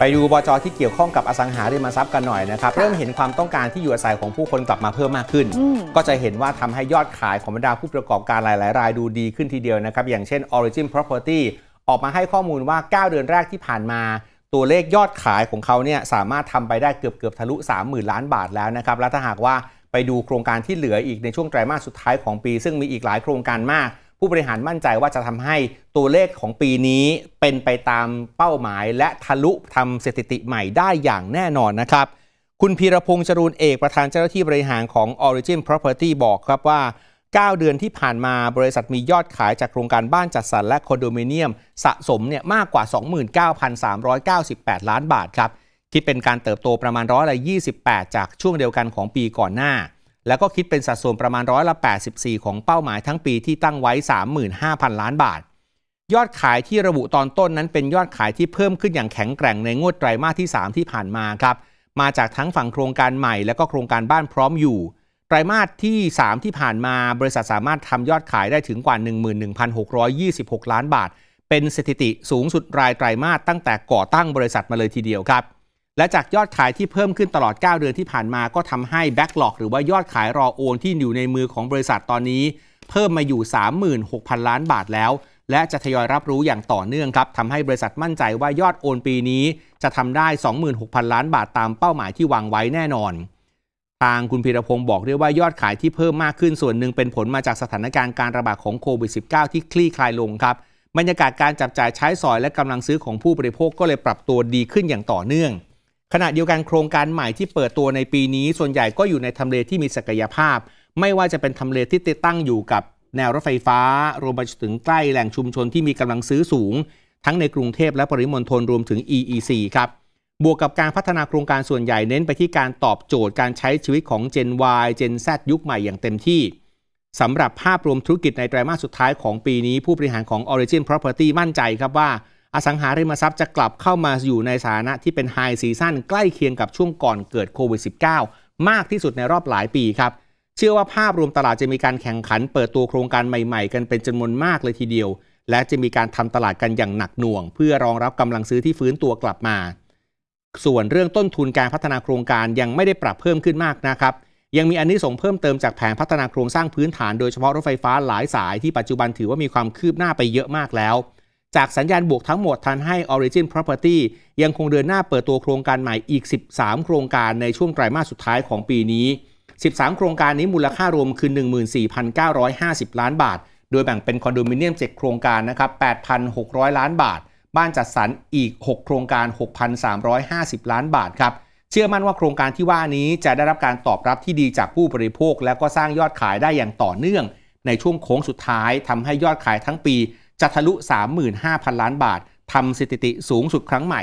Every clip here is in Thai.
ไปดูบจที่เกี่ยวข้องกับอสังหาริมทรัพย์กันหน่อยนะครับ เริ่มเห็นความต้องการที่อยู่อาศัยของผู้คนกลับมาเพิ่มมากขึ้น ก็จะเห็นว่าทำให้ยอดขายของบรรดาผู้ประกอบการหลายๆรายดูดีขึ้นทีเดียวนะครับ อย่างเช่น Origin Property ออกมาให้ข้อมูลว่า 9 เดือนแรกที่ผ่านมา ตัวเลขยอดขายของเขาเนี่ยสามารถทำไปได้เกือบเกือบทะลุ30,000ล้านบาทแล้วนะครับและถ้าหากว่าไปดูโครงการที่เหลืออีกในช่วงไตรมาสสุดท้ายของปี ซึ่งมีอีกหลายโครงการมากผู้บริหารมั่นใจว่าจะทำให้ตัวเลขของปีนี้ เป็นไปตามเป้าหมายและทะลุทำสถิติใหม่ได้อย่างแน่นอนนะครับ คุณพีรพงษ์จรูนเอกประธานเจ้าหน้าที่บริหารของ Origin Property บอกครับว่า 9 เดือนที่ผ่านมาบริษัทมียอดขายจากโครงการบ้านจัดสรรและคอนโดมิเนียม สะสมเนี่ยมากกว่า 29,398 ล้านบาทครับ คิดเป็นการเติบโตประมาณร้อยละ 28 จากช่วงเดียวกันของปีก่อนหน้าแล้วก็คิดเป็นสัดส่วนประมาณร้อยละ84 ของเป้าหมายทั้งปีที่ตั้งไว้ 35,000 ล้านบาท ยอดขายที่ระบุตอนต้นนั้นเป็นยอดขายที่เพิ่มขึ้นอย่างแข็งแกร่งในงวดไตรมาสที่ 3 ที่ผ่านมาครับมาจากทั้งฝั่งโครงการใหม่และก็โครงการบ้านพร้อมอยู่ ไตรมาสที่ 3 ที่ผ่านมาบริษัทสามารถทำยอดขายได้ถึงกว่า11,626 ล้านบาท เป็นสถิติสูงสุดรายไตรมาสตั้งแต่ก่อตั้งบริษัทมาเลยทีเดียวครับและจากยอดขายที่เพิ่มขึ้นตลอด 9 เดือนที่ผ่านมา ก็ทำให้แบ็กหลอกหรือว่ายอดขายรอโอนที่อยู่ในมือของบริษัทตอนนี้ เพิ่มมาอยู่ 36,000 ล้านบาทแล้ว และจะทยอยรับรู้อย่างต่อเนื่องครับทำให้บริษัทมั่นใจว่ายอดโอนปีนี้จะทำได้26,000ล้านบาทตามเป้าหมายที่วางไว้แน่นอน ทางคุณพีรพงศ์บอกด้วยว่ายอดขายที่เพิ่มมากขึ้นส่วนหนึ่งเป็นผลมาจากสถานการณ์การระบาดของโควิด -19 ที่คลี่คลายลงครับ บรรยากาศการจับจ่ายใช้สอยและกำลังซื้อของผู้บริโภคก็เลยปรับตัวดีขึ้นอย่างต่อเนื่องขณะเดียวกันโครงการใหม่ที่เปิดตัวในปีนี้ ส่วนใหญ่ก็อยู่ในทำเลที่มีศักยภาพ ไม่ว่าจะเป็นทำเลที่ติดตั้งอยู่กับแนวรถไฟฟ้า รวมไปถึงใกล้แหล่งชุมชนที่มีกำลังซื้อสูง ทั้งในกรุงเทพและปริมณฑลรวมถึง EEC ครับบวกกับการพัฒนาโครงการส่วนใหญ่เน้นไปที่การตอบโจทย์การใช้ชีวิตของ Gen Y Gen Z ยุคใหม่อย่างเต็มที่สำหรับภาพรวมธุรกิจในไตรมาสสุดท้ายของปีนี้ผู้บริหารของ Origin Property มั่นใจครับว่าอสังหาริมทรัพย์จะกลับเข้ามาอยู่ในสถานะที่เป็นไฮซีซั่นใกล้เคียงกับช่วงก่อนเกิดโควิด -19 มากที่สุดในรอบหลายปีครับ เชื่อว่าภาพรวมตลาดจะมีการแข่งขัน เปิดตัวโครงการใหม่ๆกันเป็นจำนวนมากเลยทีเดียว และจะมีการทำตลาดกันอย่างหนักหน่วง เพื่อรองรับกำลังซื้อที่ฟื้นตัวกลับมา ส่วนเรื่องต้นทุนการพัฒนาโครงการยังไม่ได้ปรับเพิ่มขึ้นมากนะครับยังมีอันนี้ส่งเพิ่มเติมจากแผนพัฒนาโครงสร้างพื้นฐานโดยเฉพาะรถไฟฟ้าหลายสายที่ปัจจุบันถือว่ามีความคืบหน้าไปเยอะมากแล้วจากสัญญาณบวกทั้งหมดทันให้ Origin Property ยังคงเดินหน้าเปิดตัวโครงการใหม่อีก 13 โครงการในช่วงไตรมาสสุดท้ายของปีนี้ 13 โครงการนี้มูลค่ารวมคือ 14,950 ล้านบาท โดยแบ่งเป็นคอนโดมิเนียม7 โครงการนะครับ 8,600 ล้านบาท บ้านจัดสรรอีก 6 โครงการ 6,350 ล้านบาทครับ เชื่อมั่นว่าโครงการที่ว่านี้จะได้รับการตอบรับที่ดีจากผู้บริโภคและก็สร้างยอดขายได้อย่างต่อเนื่องในช่วงโค้งสุดท้ายทำให้ยอดขายทั้งปีจะทะลุ 35,000 ล้านบาททำสถิติสูงสุดครั้งใหม่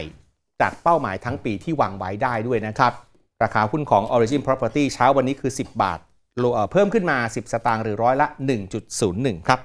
จากเป้าหมายทั้งปีที่วางไว้ได้ด้วยนะครับ ราคาหุ้นของ Origin Property เช้าวันนี้คือ 10 บาท เพิ่มขึ้นมา 10 สตางค์หรือร้อยละ 1.01 ครับ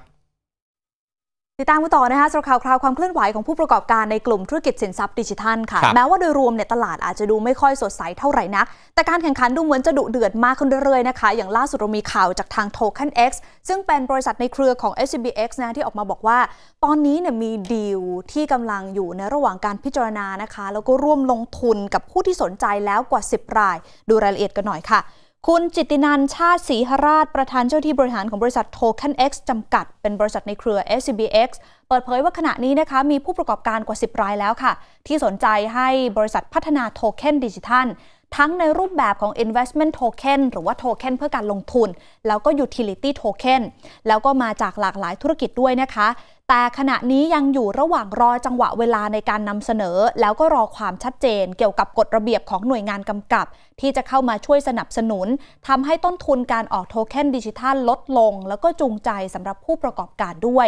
ติดตามกันต่อนะคะสำหรับข่าวคราวความเคลื่อนไหวของผู้ประกอบการในกลุ่มธุรกิจสินทรัพย์ดิจิทัลค่ะแม้ว่าโดยรวมเนี่ยตลาดอาจจะดูไม่ค่อยสดใสเท่าไหร่นักแต่การแข่งขันดูเหมือนจะดุเดือดมากขึ้นเรื่อยๆนะคะ อย่างล่าสุดเรามีข่าวจากทาง Token X ซึ่งเป็นบริษัทในเครือของ SBX นะที่ออกมาบอกว่า ตอนนี้เนี่ยมีดีลที่กำลังอยู่ในระหว่างการพิจารณานะคะแล้วก็ร่วมลงทุนกับผู้ที่สนใจแล้วกว่า 10 ราย ดูรายละเอียดกันหน่อยค่ะคุณจิตินันชาติศรีหราชประธานเจ้าที่บริหารของบริษัทโทคนเอ็กซ์จำกัดเป็นบริษัทในเครือ SCBX เปิดเผยว่าขณะนี้นะคะ มีผู้ประกอบการกว่า 10 รายแล้วค่ะ ที่สนใจให้บริษัทพัฒนาโทเค็นดิจิทัลทั้งในรูปแบบของ investment token หรือว่า token เพื่อการลงทุน แล้วก็ utility token แล้วก็มาจากหลากหลายธุรกิจด้วยนะคะ แต่ขณะนี้ยังอยู่ระหว่างรอจังหวะเวลาในการนำเสนอ แล้วก็รอความชัดเจนเกี่ยวกับกฎระเบียบของหน่วยงานกำกับ ที่จะเข้ามาช่วยสนับสนุน ทำให้ต้นทุนการออกโทเค็นดิจิทัลลดลง แล้วก็จูงใจสำหรับผู้ประกอบการด้วย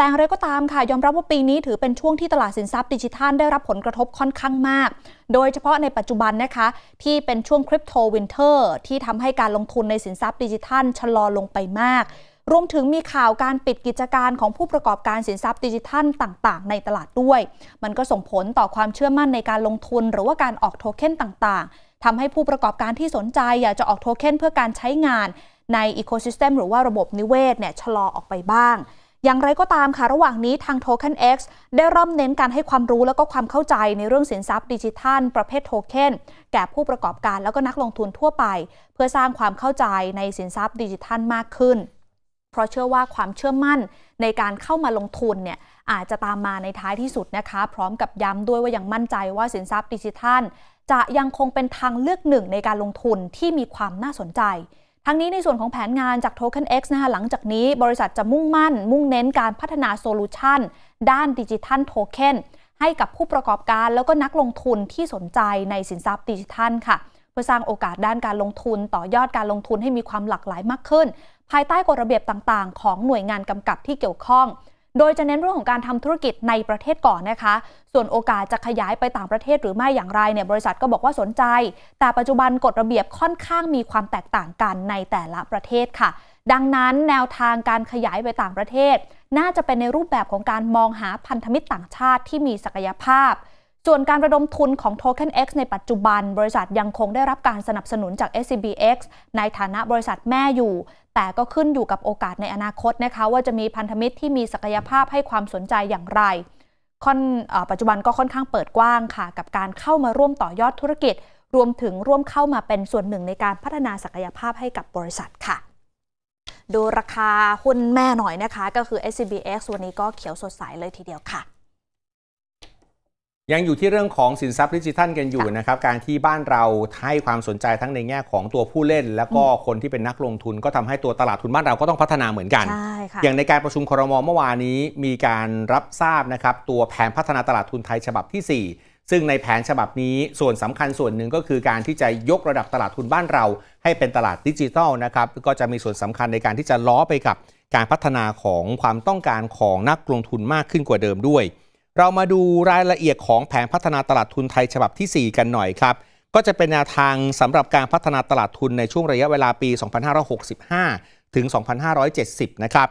แต่อะไรก็ตามค่ะ ยอมรับว่าปีนี้ถือเป็นช่วงที่ตลาดสินทรัพย์ดิจิทัลได้รับผลกระทบค่อนข้างมาก โดยเฉพาะในปัจจุบันนะคะ ที่เป็นช่วงคริปโตวินเทอร์ที่ทำให้การลงทุนในสินทรัพย์ดิจิทัลชะลอลงไปมาก รวมถึงมีข่าวการปิดกิจการของผู้ประกอบการสินทรัพย์ดิจิทัลต่าง ๆ ในตลาดด้วย มันก็ส่งผลต่อความเชื่อมั่นในการลงทุนหรือว่าการออกโทเค็นต่างๆทำให้ผู้ประกอบการที่สนใจอยากจะออกโทเค็นเพื่อการใช้งานในอีโคซิสเต็มหรือว่าระบบนิเวศเนี่ยชะลอออกไปบ้างอย่างไรก็ตามค่ะ ระหว่างนี้ทาง Token X ได้เริ่มเน้นการให้ความรู้และก็ความเข้าใจในเรื่องสินทรัพย์ดิจิทัล ประเภทโทเค็นแก่ผู้ประกอบการแล้วก็นักลงทุนทั่วไป เพื่อสร้างความเข้าใจในสินทรัพย์ดิจิทัลมากขึ้น เพราะเชื่อว่าความเชื่อมั่นในการเข้ามาลงทุนเนี่ยอาจจะตามมาในท้ายที่สุดนะคะพร้อมกับย้ำด้วยว่ายังมั่นใจว่าสินทรัพย์ดิจิทัล จะยังคงเป็นทางเลือกหนึ่งในการลงทุนที่มีความน่าสนใจทั้งนี้ ในส่วนของแผนงานจาก Token X นะคะหลังจากนี้ บริษัทจะมุ่งมั่น มุ่งเน้นการพัฒนาโซลูชันด้านดิจิทัลโทเค็นให้กับผู้ประกอบการแล้วก็นักลงทุนที่สนใจในสินทรัพย์ดิจิทัลค่ะ เพื่อสร้างโอกาสด้านการลงทุนต่อยอดการลงทุนให้มีความหลากหลายมากขึ้น ภายใต้กฎระเบียบต่างๆ ของหน่วยงานกำกับที่เกี่ยวข้องโดยจะเน้นเรื่องของการทำธุรกิจในประเทศก่อนนะคะ ส่วนโอกาสจะขยายไปต่างประเทศหรือไม่อย่างไรเนี่ยบริษัทก็บอกว่าสนใจ แต่ปัจจุบันกฎระเบียบค่อนข้างมีความแตกต่างกันในแต่ละประเทศค่ะ ดังนั้นแนวทางการขยายไปต่างประเทศ น่าจะเป็นในรูปแบบของการมองหาพันธมิตรต่างชาติที่มีศักยภาพส่วนการระดมทุนของ Token X ในปัจจุบัน บริษัทยังคงได้รับการสนับสนุนจาก SCBX ในฐานะบริษัทแม่อยู่ แต่ก็ขึ้นอยู่กับโอกาสในอนาคตนะคะว่าจะมีพันธมิตรที่มีศักยภาพให้ความสนใจอย่างไรคปัจจุบันก็ค่อนข้างเปิดกว้างค่ะ กับการเข้ามาร่วมต่อยอดธุรกิจ รวมถึงร่วมเข้ามาเป็นส่วนหนึ่งในการพัฒนาศักยภาพให้กับบริษัทค่ะ ดูราคาหุ้นแม่หน่อยนะคะก็คือ SCBX วันนี้ก็เขียวสดใสเลยทีเดียวค่ะยังอยู่ที่เรื่องของสินทรัพย์ดิจิทัลกันอยู่นะครับการที่บ้านเราให้ความสนใจทั้งในแง่ของตัวผู้เล่น แล้วก็คนที่เป็นนักลงทุน ก็ทำให้ตัวตลาดทุนบ้านเราก็ต้องพัฒนาเหมือนกัน อย่างในการประชุมครมเมื่อวานนี้มีการรับทราบนะครับตัวแผนพัฒนาตลาดทุนไทยฉบับที่ 4 ซึ่งในแผนฉบับนี้ส่วนสำคัญส่วนหนึ่งก็คือ การที่จะยกระดับตลาดทุนบ้านเราให้เป็นตลาดดิจิทัลนะครับก็จะมีส่วนสำคัญในการที่จะล้อไปกับ การพัฒนาของความต้องการของนักลงทุนมากขึ้นกว่าเดิมด้วยเรามาดูรายละเอียดของแผนพัฒนาตลาดทุนไทยฉบับที่ 4 กันหน่อยครับ ก็จะเป็นแนวทางสำหรับการพัฒนาตลาดทุนในช่วงระยะเวลาปี 2565 ถึง 2570 นะครับ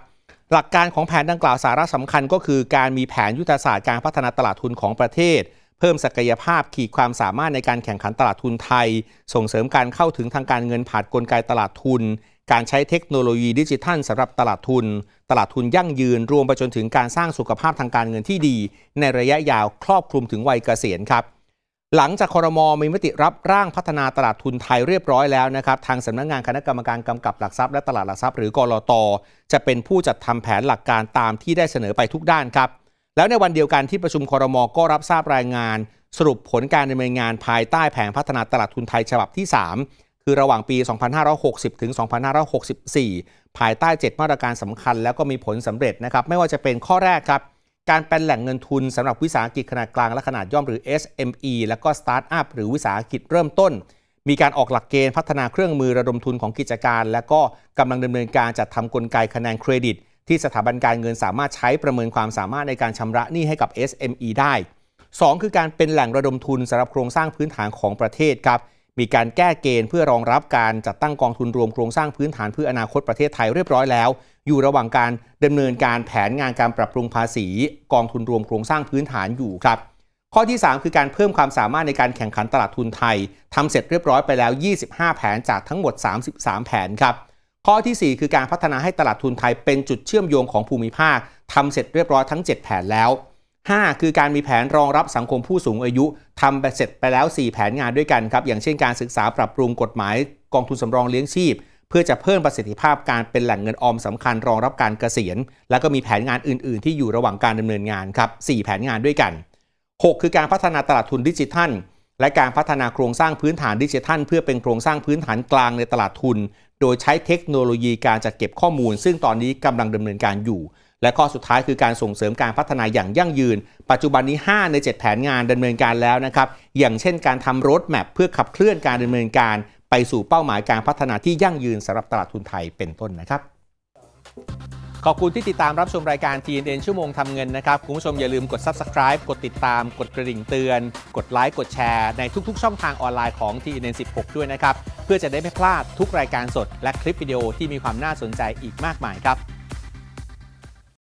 หลักการของแผนดังกล่าวสาระสำคัญก็คือการมีแผนยุทธศาสตร์การพัฒนาตลาดทุนของประเทศ เพิ่มศักยภาพขีดความสามารถในการแข่งขันตลาดทุนไทย ส่งเสริมการเข้าถึงทางการเงินผ่านกลไกตลาดทุนการใช้เทคโนโลยีดิจิทัลสำหรับตลาดทุน ตลาดทุนยั่งยืน รวมไปจนถึงการสร้างสุขภาพทางการเงินที่ดี ในระยะยาวครอบคลุมถึงวัยเกษียณครับหลังจากคอรมอมีมติรับร่างพัฒนาตลาดทุนไทยเรียบร้อยแล้วนะครับทางสำนักงงานคณะกรรมการกำกับหลักทรัพย์และตลาดหลักทรัพย์หรือกรอตจะเป็นผู้จัดทำแผนหลักการตามที่ได้เสนอไปทุกด้านครับ แล้วในวันเดียวกันที่ประชุมคอรมอก็รับทราบรายงาน สรุปผลการดำเนินงานภายใต้แผนพัฒนาตลาดทุนไทยฉบับที่3คือระหว่างปี 2560 ถึง 2564 ภายใต้ 7 มาตรการสำคัญแล้วก็มีผลสำเร็จนะครับ ไม่ว่าจะเป็นข้อแรกครับ การเป็นแหล่งเงินทุนสำหรับวิสาหกิจขนาดกลางและขนาดย่อมหรือ SME แล้วก็สตาร์ทอัพหรือวิสาหกิจเริ่มต้น มีการออกหลักเกณฑ์พัฒนาเครื่องมือระดมทุนของกิจการ และก็กำลังดำเนินการจัดทำกลไกคะแนนเครดิต ที่สถาบันการเงินสามารถใช้ประเมินความสามารถในการชำระหนี้ให้กับ SME ได้ 2 คือการเป็นแหล่งระดมทุนสำหรับโครงสร้างพื้นฐานของประเทศครับมีการแก้เกณฑ์เพื่อรองรับการจัดตั้งกองทุนรวมโครงสร้างพื้นฐานเพื่ออนาคตประเทศไทยเรียบร้อยแล้ว อยู่ระหว่างการดำเนินการแผนงานการปรับปรุงภาษี กองทุนรวมโครงสร้างพื้นฐานอยู่ครับ ข้อที่ 3 คือการเพิ่มความสามารถในการแข่งขันตลาดทุนไทย ทำเสร็จเรียบร้อยไปแล้ว 25 แผนจากทั้งหมด 33 แผนครับข้อที่ 4 คือการพัฒนาให้ตลาดทุนไทยเป็นจุดเชื่อมโยงของภูมิภาคทำเสร็จเรียบร้อยทั้ง 7 แผนแล้ว5คือการมีแผนรองรับสังคมผู้สูงอายุทำไปเสร็จไปแล้ว 4 แผนงานด้วยกันครับอย่างเช่นการศึกษาปรับปรุงกฎหมายกองทุนสำรองเลี้ยงชีพ เพื่อจะเพิ่มประสิทธิภาพการเป็นแหล่งเงินออมสำคัญรองรับการเกษียณ และก็มีแผนงานอื่นๆ ที่อยู่ระหว่างการดำเนินงานครับ4แผนงานด้วยกัน6คือการพัฒนาตลาดทุนดิจิทัล และการพัฒนาโครงสร้างพื้นฐานดิจิทัล เพื่อเป็นโครงสร้างพื้นฐานกลางในตลาดทุน โดยใช้เทคโนโลยีการจัดเก็บข้อมูล ซึ่งตอนนี้กำลังดำเนินการอยู่และข้อสุดท้ายคือการส่งเสริมการพัฒนาอย่างยั่งยืน ปัจจุบันนี้ 5 ใน 7 แผนงานดำเนินการแล้วนะครับ อย่างเช่นการทำรถแมพเพื่อขับเคลื่อนการดำเนินการ ไปสู่เป้าหมายการพัฒนาที่ยั่งยืนสำหรับตลาดทุนไทยเป็นต้นนะครับ ขอบคุณที่ติดตามรับชมรายการ TNN ชั่วโมงทำเงินนะครับ คุณผู้ชมอย่าลืมกด subscribe กดติดตาม กดกระดิ่งเตือน กดไลค์ กดแชร์ในทุก ๆ ช่องทางออนไลน์ของ TNN 16 ด้วยนะครับ เพื่อจะได้ไม่พลาดทุกรายการสด และคลิปวิดีโอที่มีความน่าสนใจอีกมากมายครับ